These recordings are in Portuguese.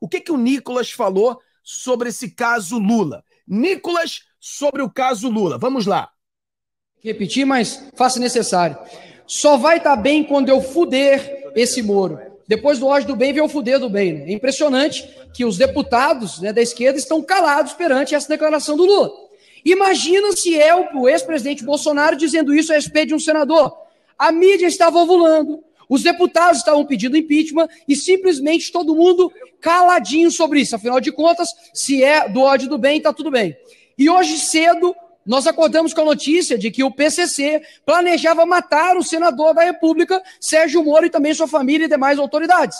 O que, que o Nicolas falou sobre esse caso Lula? Nicolas sobre o caso Lula. Vamos lá. Repetir, mas faça necessário. Só vai estar tá bem quando eu fuder esse Moro. Depois do ódio do bem, vem o fuder do bem. Né? É impressionante que os deputados né, da esquerda estão calados perante essa declaração do Lula. Imagina se é o ex-presidente Bolsonaro, dizendo isso a respeito de um senador. A mídia estava ovulando, os deputados estavam pedindo impeachment e simplesmente todo mundo caladinho sobre isso. Afinal de contas, se é do ódio do bem, está tudo bem. E hoje cedo, nós acordamos com a notícia de que o PCC planejava matar o senador da República, Sérgio Moro, e também sua família e demais autoridades.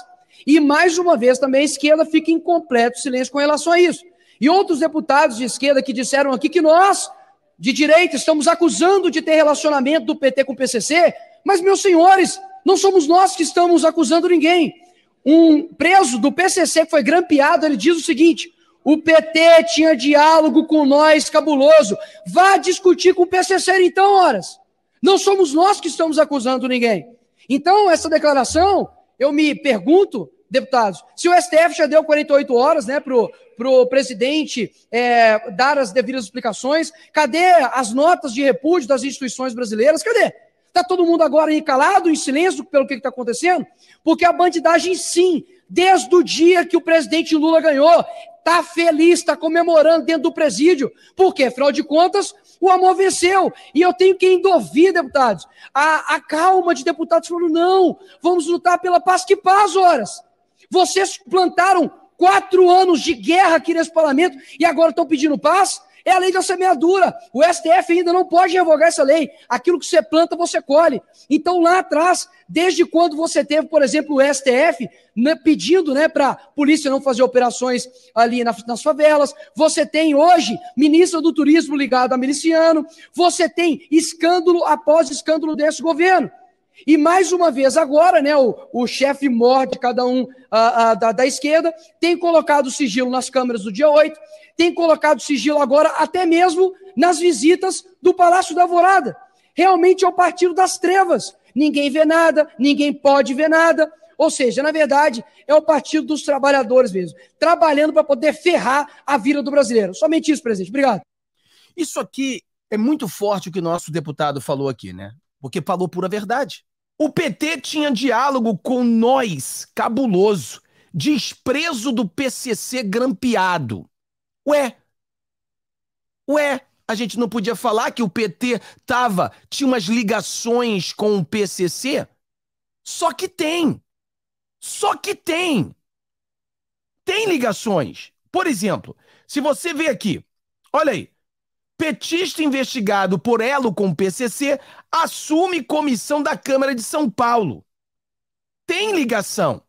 E mais uma vez também a esquerda fica em completo silêncio com relação a isso. E outros deputados de esquerda que disseram aqui que nós, de direita, estamos acusando de ter relacionamento do PT com o PCC, mas meus senhores, não somos nós que estamos acusando ninguém. Um preso do PCC que foi grampeado, ele diz o seguinte: o PT tinha diálogo com nós, cabuloso. Vá discutir com o PCC então, horas. Não somos nós que estamos acusando ninguém. Então, essa declaração, eu me pergunto, deputados, se o STF já deu 48 horas né, para o presidente é, dar as devidas explicações, cadê as notas de repúdio das instituições brasileiras? Cadê? Está todo mundo agora encalado, em silêncio, pelo que está acontecendo? Porque a bandidagem, sim, desde o dia que o presidente Lula ganhou, está feliz, está comemorando dentro do presídio. Porque, afinal de contas, o amor venceu. E eu tenho que endovir, deputados, a, a calma de deputados falando: não, vamos lutar pela paz, que paz, horas. Vocês plantaram quatro anos de guerra aqui nesse parlamento e agora estão pedindo paz? É a lei da semeadura. O STF ainda não pode revogar essa lei. Aquilo que você planta, você colhe. Então, lá atrás, desde quando você teve, por exemplo, o STF né, pedindo né, para a polícia não fazer operações ali na, nas favelas, você tem hoje ministro do turismo ligado a miliciano, você tem escândalo após escândalo desse governo. E mais uma vez, agora, né, o, o chefe morde cada um a, a, da, da, esquerda, tem colocado sigilo nas câmeras do dia 8, tem colocado sigilo agora até mesmo nas visitas do Palácio da Alvorada. Realmente é o partido das trevas. Ninguém vê nada, ninguém pode ver nada. Ou seja, na verdade, é o partido dos trabalhadores mesmo, trabalhando para poder ferrar a vida do brasileiro. Somente isso, presidente. Obrigado. Isso aqui é muito forte o que nosso deputado falou aqui, né? Porque falou pura verdade. O PT tinha diálogo com nós, cabuloso, desprezo do PCC grampeado. Ué, ué, a gente não podia falar que o PT tava, tinha umas ligações com o PCC? Só que tem. Só que tem. Tem ligações. Por exemplo, se você vê aqui, olha aí, Petista investigado por elo com o PCC assume comissão da Câmara de São Paulo. Tem ligação.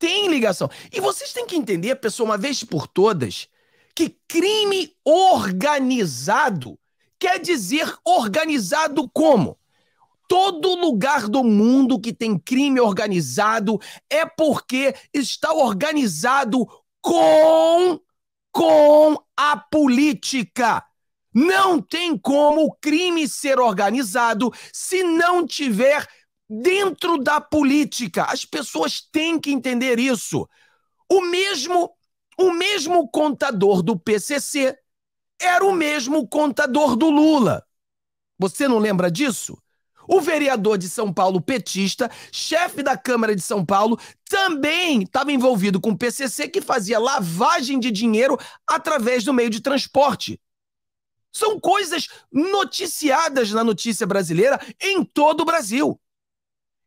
Tem ligação. E vocês têm que entender, pessoal, uma vez por todas, que crime organizado quer dizer organizado como? Todo lugar do mundo que tem crime organizado é porque está organizado com com a política. Não tem como o crime ser organizado se não tiver dentro da política. As pessoas têm que entender isso. O mesmo o mesmo contador do PCC era o mesmo contador do Lula. Você não lembra disso? O vereador de São Paulo petista, chefe da Câmara de São Paulo, também estava envolvido com o PCC que fazia lavagem de dinheiro através do meio de transporte. São coisas noticiadas na notícia brasileira em todo o Brasil.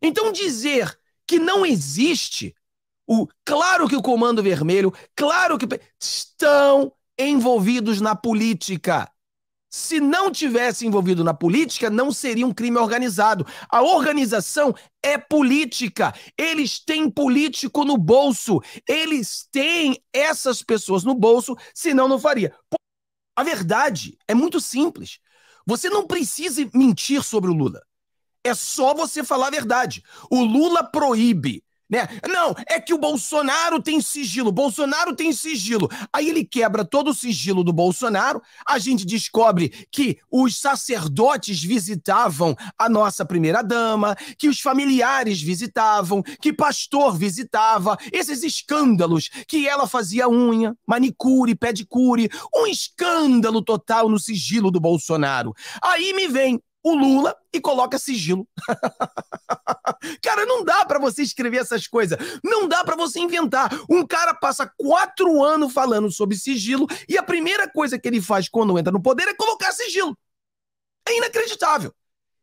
Então dizer que não existe o claro que o Comando Vermelho, claro que estão envolvidos na política. Se não tivesse envolvido na política, não seria um crime organizado. A organização é política. Eles têm político no bolso. Eles têm essas pessoas no bolso, senão não faria. A verdade é muito simples. Você não precisa mentir sobre o Lula. É só você falar a verdade. O Lula proíbe né? Não, é que o Bolsonaro tem sigilo, Bolsonaro tem sigilo. Aí ele quebra todo o sigilo do Bolsonaro, a gente descobre que os sacerdotes visitavam a nossa primeira-dama, que os familiares visitavam, que pastor visitava, esses escândalos, que ela fazia unha, manicure, pedicure, um escândalo total no sigilo do Bolsonaro. Aí me vem o Lula e coloca sigilo. Cara, não dá para você escrever essas coisas. Não dá para você inventar. Um cara passa quatro anos falando sobre sigilo e a primeira coisa que ele faz quando entra no poder é colocar sigilo. É inacreditável.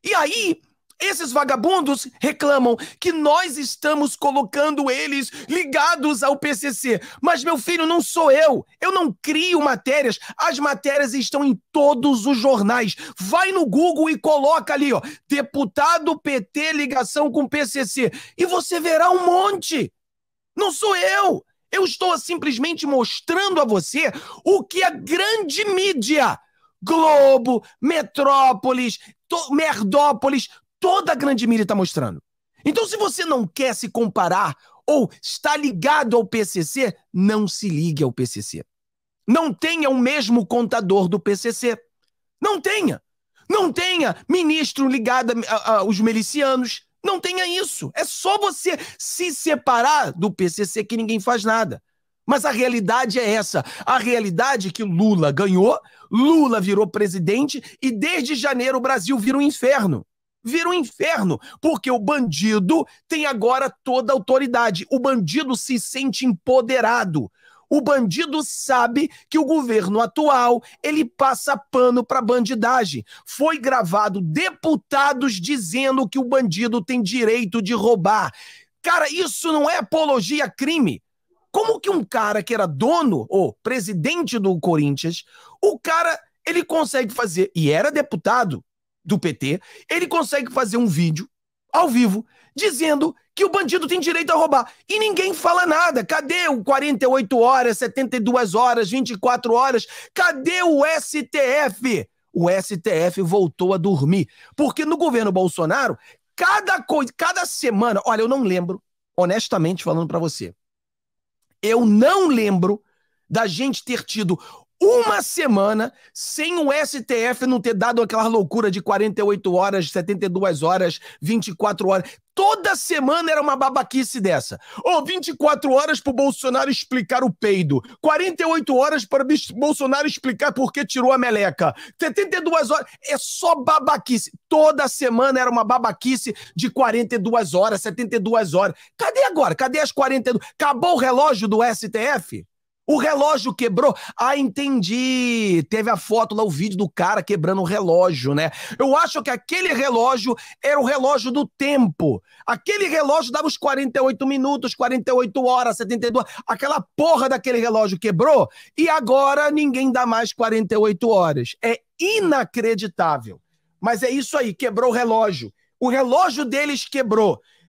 E aí, esses vagabundos reclamam que nós estamos colocando eles ligados ao PCC. Mas, meu filho, não sou eu. Eu não crio matérias. As matérias estão em todos os jornais. Vai no Google e coloca ali, ó, deputado PT ligação com PCC. E você verá um monte. Não sou eu. Eu estou simplesmente mostrando a você o que a grande mídia Globo, Metrópolis, to Merdópolis, toda a grande mídia está mostrando. Então, se você não quer se comparar ou está ligado ao PCC, não se ligue ao PCC. Não tenha o mesmo contador do PCC. Não tenha. Não tenha ministro ligado aos milicianos. Não tenha isso. É só você se separar do PCC que ninguém faz nada. Mas a realidade é essa. A realidade é que Lula ganhou, Lula virou presidente e desde janeiro o Brasil vira um inferno vira um inferno, porque o bandido tem agora toda a autoridade. O bandido se sente empoderado. O bandido sabe que o governo atual ele passa pano para bandidagem. Foi gravado deputados dizendo que o bandido tem direito de roubar. Cara, isso não é apologia a crime. Como que um cara que era dono ou presidente do Corinthians, o cara ele consegue fazer e era deputado, do PT, ele consegue fazer um vídeo ao vivo dizendo que o bandido tem direito a roubar. E ninguém fala nada. Cadê o 48 horas, 72 horas, 24 horas? Cadê o STF? O STF voltou a dormir. Porque no governo Bolsonaro, cada coisa, cada semana, olha, eu não lembro, honestamente falando para você. Eu não lembro da gente ter tido uma semana sem o STF não ter dado aquela loucura de 48 horas, 72 horas, 24 horas. Toda semana era uma babaquice dessa. Ou oh, 24 horas para o Bolsonaro explicar o peido. 48 horas para o Bolsonaro explicar por que tirou a meleca. 72 horas. É só babaquice. Toda semana era uma babaquice de 42 horas, 72 horas. Cadê agora? Cadê as 42? Acabou o relógio do STF? O relógio quebrou. Ah, entendi. Teve a foto lá, o vídeo do cara quebrando o relógio, né? Eu acho que aquele relógio era o relógio do tempo. Aquele relógio dava os 48 minutos, 48 horas, 72. Aquela porra daquele relógio quebrou e agora ninguém dá mais 48 horas. É inacreditável. Mas é isso aí, quebrou o relógio. O relógio deles quebrou.